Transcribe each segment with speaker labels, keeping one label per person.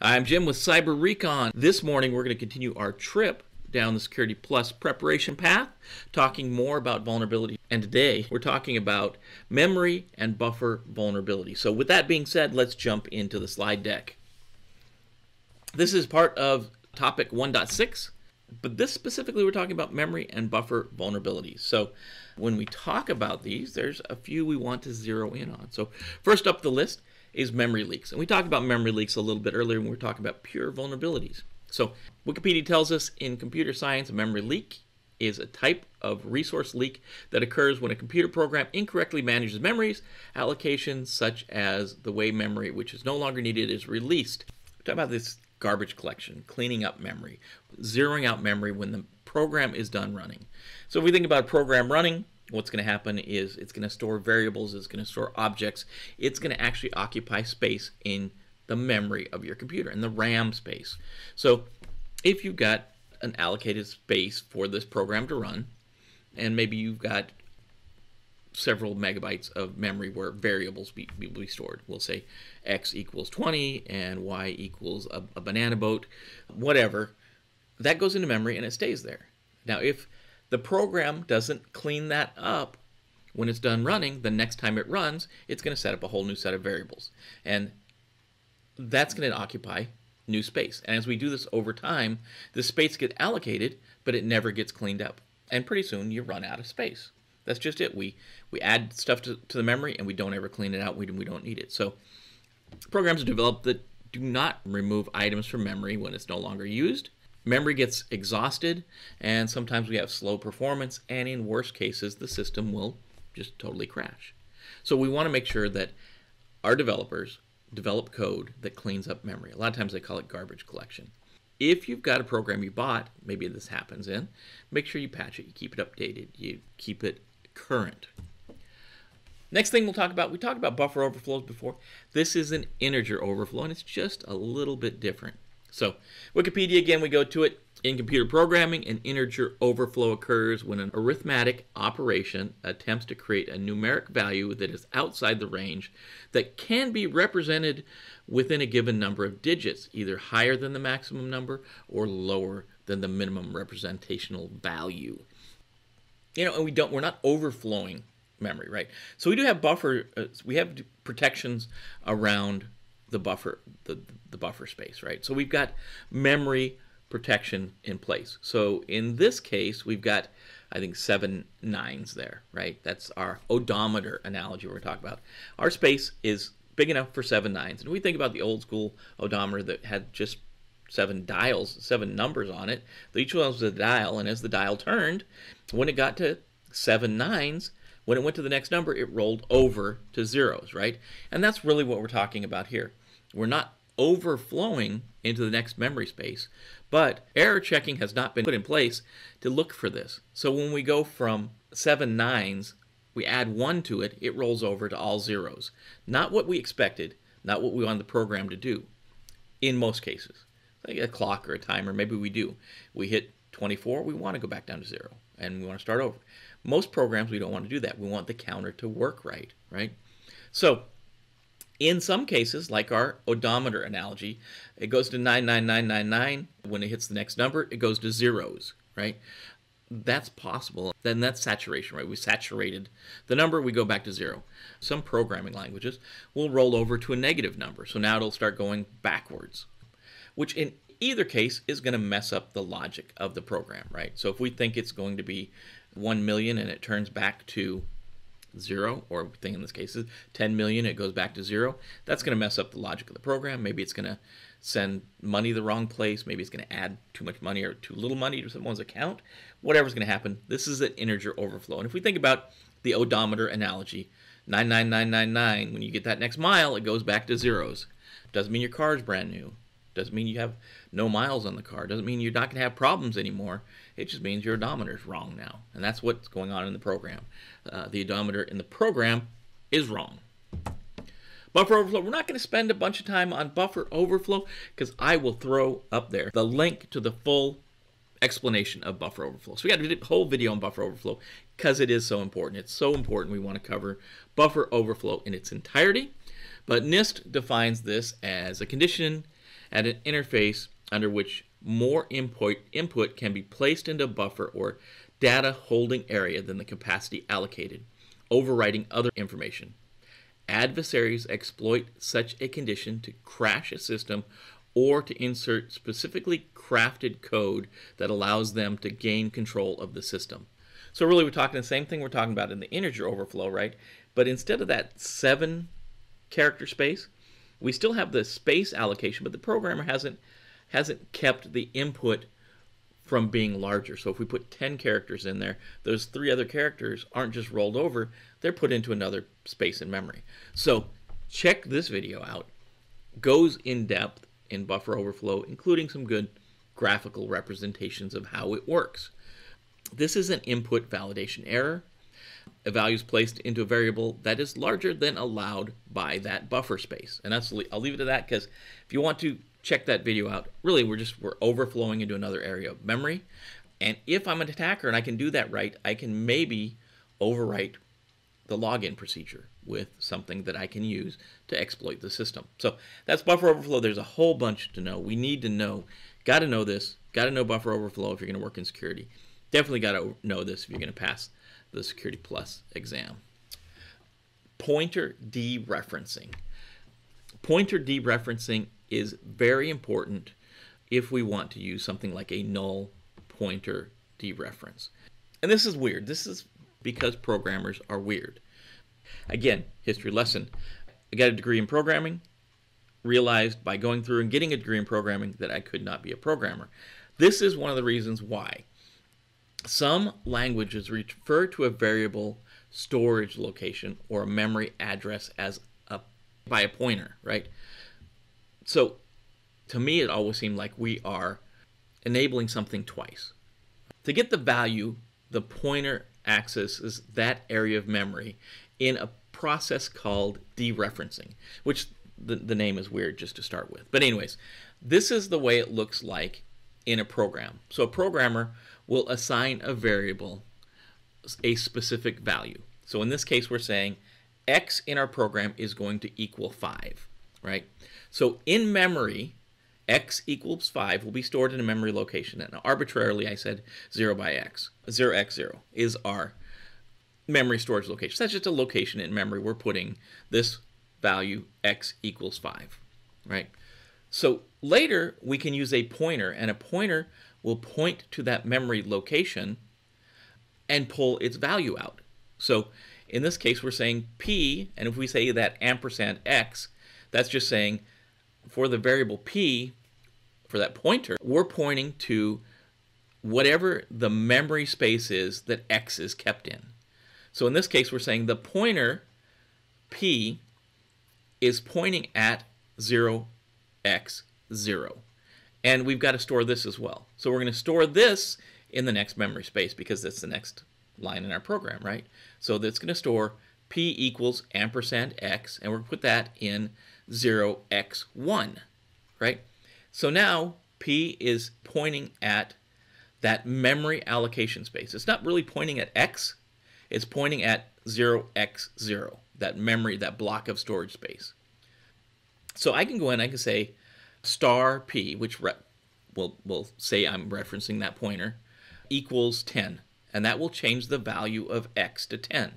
Speaker 1: I'm Jim with Cyber Recon. This morning we're going to continue our trip down the Security Plus preparation path, talking more about vulnerability. And today we're talking about memory and buffer vulnerability. So with that being said, let's jump into the slide deck. This is part of topic 1.6, but this specifically we're talking about memory and buffer vulnerabilities. So when we talk about these, there's a few we want to zero in on. So first up the list is memory leaks. And we talked about memory leaks a little bit earlier when we were talking about pure vulnerabilities. So Wikipedia tells us in computer science, a memory leak is a type of resource leak that occurs when a computer program incorrectly manages memories, allocations such as the way memory, which is no longer needed, is released. We talk about this garbage collection, cleaning up memory, zeroing out memory when the program is done running. So if we think about a program running, what's going to happen is it's going to store variables, it's going to store objects, it's going to actually occupy space in the memory of your computer, in the RAM space. So if you've got an allocated space for this program to run, and maybe you've got several megabytes of memory where variables be, be, be stored. We'll say x equals 20 and y equals a, a banana boat, whatever. That goes into memory and it stays there. Now, if the program doesn't clean that up. When it's done running, the next time it runs, it's going to set up a whole new set of variables. And that's going to occupy new space. And as we do this over time, the space gets allocated, but it never gets cleaned up. And pretty soon you run out of space. That's just it. We we add stuff to, to the memory and we don't ever clean it out. We, we don't need it. So programs are developed that do not remove items from memory when it's no longer used memory gets exhausted, and sometimes we have slow performance, and in worst cases, the system will just totally crash. So we want to make sure that our developers develop code that cleans up memory. A lot of times they call it garbage collection. If you've got a program you bought, maybe this happens in, make sure you patch it, you keep it updated, you keep it current. Next thing we'll talk about, we talked about buffer overflows before. This is an integer overflow, and it's just a little bit different. So, Wikipedia again, we go to it. In computer programming, an integer overflow occurs when an arithmetic operation attempts to create a numeric value that is outside the range that can be represented within a given number of digits, either higher than the maximum number or lower than the minimum representational value. You know, and we don't we're not overflowing memory, right? So we do have buffer uh, we have protections around the buffer the, the buffer space, right? So we've got memory protection in place. So in this case, we've got I think seven nines there, right? That's our odometer analogy we're talking about. Our space is big enough for seven nines. And we think about the old school odometer that had just seven dials, seven numbers on it. Each one was a dial, and as the dial turned, when it got to seven nines, when it went to the next number, it rolled over to zeros, right? And that's really what we're talking about here. We're not overflowing into the next memory space, but error checking has not been put in place to look for this. So when we go from seven nines, we add one to it, it rolls over to all zeros. Not what we expected, not what we want the program to do in most cases. Like a clock or a timer, maybe we do. We hit 24, we want to go back down to zero and we want to start over. Most programs, we don't want to do that. We want the counter to work right, right? So in some cases, like our odometer analogy, it goes to 99999. When it hits the next number, it goes to zeros, right? That's possible. Then that's saturation, right? We saturated the number, we go back to zero. Some programming languages will roll over to a negative number. So now it'll start going backwards, which in either case is going to mess up the logic of the program, right? So if we think it's going to be 1 million and it turns back to zero, or thing in this case is 10 million, it goes back to zero. That's going to mess up the logic of the program. Maybe it's going to send money the wrong place. Maybe it's going to add too much money or too little money to someone's account. Whatever's going to happen, this is an integer overflow. And if we think about the odometer analogy, 99999, when you get that next mile, it goes back to zeros. Doesn't mean your car is brand new. Doesn't mean you have no miles on the car. Doesn't mean you're not going to have problems anymore. It just means your odometer is wrong now. And that's what's going on in the program. Uh, the odometer in the program is wrong. Buffer overflow, we're not going to spend a bunch of time on buffer overflow because I will throw up there the link to the full explanation of buffer overflow. So we got a whole video on buffer overflow because it is so important. It's so important we want to cover buffer overflow in its entirety. But NIST defines this as a condition at an interface under which more input, input can be placed into a buffer or data holding area than the capacity allocated, overwriting other information. Adversaries exploit such a condition to crash a system or to insert specifically crafted code that allows them to gain control of the system. So really we're talking the same thing we're talking about in the integer overflow, right? But instead of that seven character space, we still have the space allocation, but the programmer hasn't hasn't kept the input from being larger. So if we put 10 characters in there, those three other characters aren't just rolled over, they're put into another space in memory. So check this video out. Goes in depth in buffer overflow, including some good graphical representations of how it works. This is an input validation error. A value is placed into a variable that is larger than allowed by that buffer space. And that's, I'll leave it at that because if you want to check that video out. Really, we're just we're overflowing into another area of memory. And if I'm an attacker and I can do that right, I can maybe overwrite the login procedure with something that I can use to exploit the system. So that's buffer overflow. There's a whole bunch to know. We need to know, got to know this, got to know buffer overflow if you're going to work in security. Definitely got to know this if you're going to pass the Security Plus exam. Pointer dereferencing. Pointer dereferencing is very important if we want to use something like a null pointer dereference. And this is weird. This is because programmers are weird. Again, history lesson. I got a degree in programming, realized by going through and getting a degree in programming that I could not be a programmer. This is one of the reasons why. Some languages refer to a variable storage location or a memory address as by a pointer, right? So to me, it always seemed like we are enabling something twice. To get the value, the pointer accesses that area of memory in a process called dereferencing, which the, the name is weird just to start with. But anyways, this is the way it looks like in a program. So a programmer will assign a variable a specific value. So in this case, we're saying x in our program is going to equal 5, right? So in memory, x equals 5 will be stored in a memory location. And arbitrarily, I said 0 by x. 0x0 is our memory storage location. So that's just a location in memory. We're putting this value x equals 5, right? So later, we can use a pointer, and a pointer will point to that memory location and pull its value out. So in this case, we're saying p, and if we say that ampersand x, that's just saying for the variable p, for that pointer, we're pointing to whatever the memory space is that x is kept in. So in this case, we're saying the pointer p is pointing at 0x0. And we've got to store this as well. So we're going to store this in the next memory space because that's the next line in our program, right? So that's going to store P equals ampersand X, and we're going to put that in 0x1, right? So now P is pointing at that memory allocation space. It's not really pointing at X, it's pointing at 0x0, that memory, that block of storage space. So I can go in, I can say star P, which will will say I'm referencing that pointer, equals 10 and that will change the value of x to 10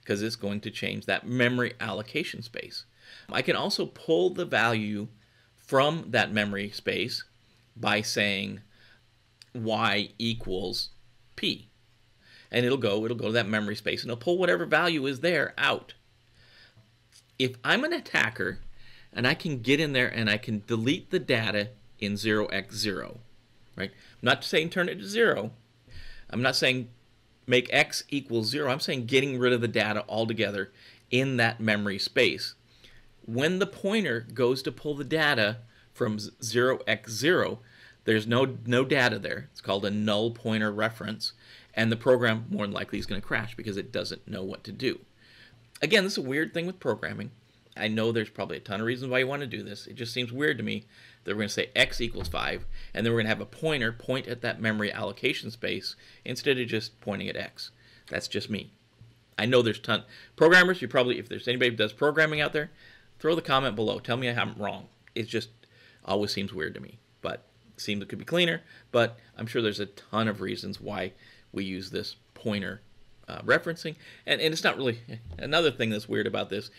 Speaker 1: because it's going to change that memory allocation space. I can also pull the value from that memory space by saying y equals p. And it'll go, it'll go to that memory space and it'll pull whatever value is there out. If I'm an attacker and I can get in there and I can delete the data in 0x0, right? I'm not saying turn it to zero, I'm not saying make x equal 0. I'm saying getting rid of the data altogether in that memory space. When the pointer goes to pull the data from 0x0, there's no, no data there. It's called a null pointer reference. And the program more than likely is going to crash because it doesn't know what to do. Again, this is a weird thing with programming. I know there's probably a ton of reasons why you want to do this. It just seems weird to me that we're going to say x equals 5, and then we're going to have a pointer point at that memory allocation space instead of just pointing at x. That's just me. I know there's ton programmers. You probably, if there's anybody who does programming out there, throw the comment below. Tell me I'm wrong. It just always seems weird to me, but seems it could be cleaner. But I'm sure there's a ton of reasons why we use this pointer uh, referencing. And, and it's not really eh, another thing that's weird about this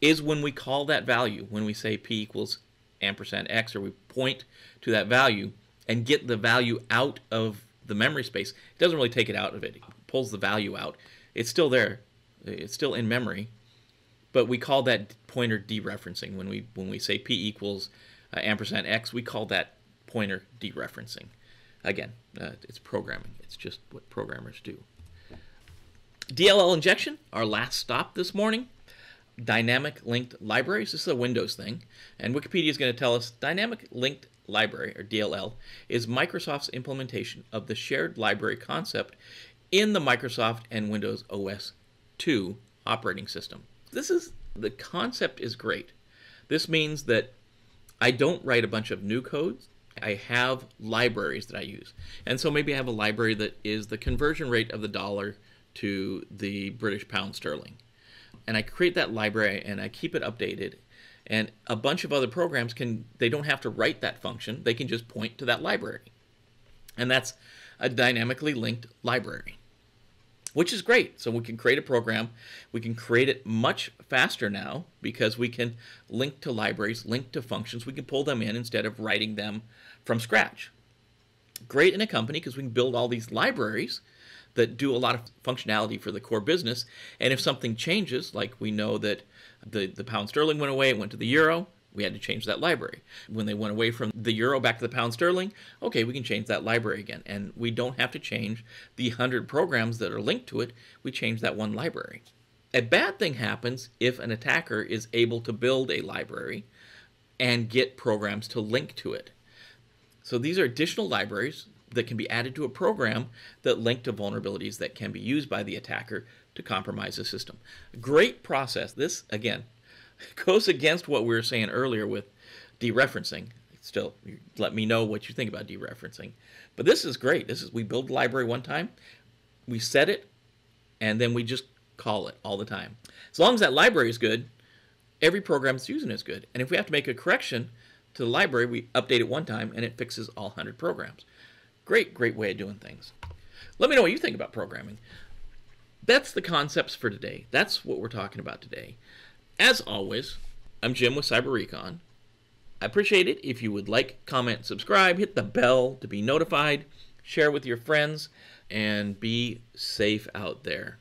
Speaker 1: is when we call that value, when we say p equals ampersand x, or we point to that value and get the value out of the memory space. It doesn't really take it out of it. It pulls the value out. It's still there. It's still in memory. But we call that pointer dereferencing. When we, when we say p equals uh, ampersand x, we call that pointer dereferencing. Again, uh, it's programming. It's just what programmers do. DLL injection, our last stop this morning dynamic linked libraries. This is a Windows thing. And Wikipedia is going to tell us dynamic linked library, or DLL, is Microsoft's implementation of the shared library concept in the Microsoft and Windows OS 2 operating system. This is the concept is great. This means that I don't write a bunch of new codes. I have libraries that I use. And so maybe I have a library that is the conversion rate of the dollar to the British pound sterling and I create that library and I keep it updated. And a bunch of other programs can, they don't have to write that function, they can just point to that library. And that's a dynamically linked library, which is great. So we can create a program, we can create it much faster now because we can link to libraries, link to functions, we can pull them in instead of writing them from scratch. Great in a company because we can build all these libraries that do a lot of functionality for the core business. And if something changes, like we know that the, the pound sterling went away, it went to the euro, we had to change that library. When they went away from the euro back to the pound sterling, okay, we can change that library again. And we don't have to change the 100 programs that are linked to it, we change that one library. A bad thing happens if an attacker is able to build a library and get programs to link to it. So these are additional libraries that can be added to a program that link to vulnerabilities that can be used by the attacker to compromise the system. Great process. This, again, goes against what we were saying earlier with dereferencing. Still, let me know what you think about dereferencing. But this is great. This is we build the library one time, we set it, and then we just call it all the time. As long as that library is good, every program that's using it is good. And if we have to make a correction to the library, we update it one time and it fixes all 100 programs. Great, great way of doing things. Let me know what you think about programming. That's the concepts for today. That's what we're talking about today. As always, I'm Jim with Cyber Recon. I appreciate it if you would like, comment, subscribe, hit the bell to be notified, share with your friends, and be safe out there.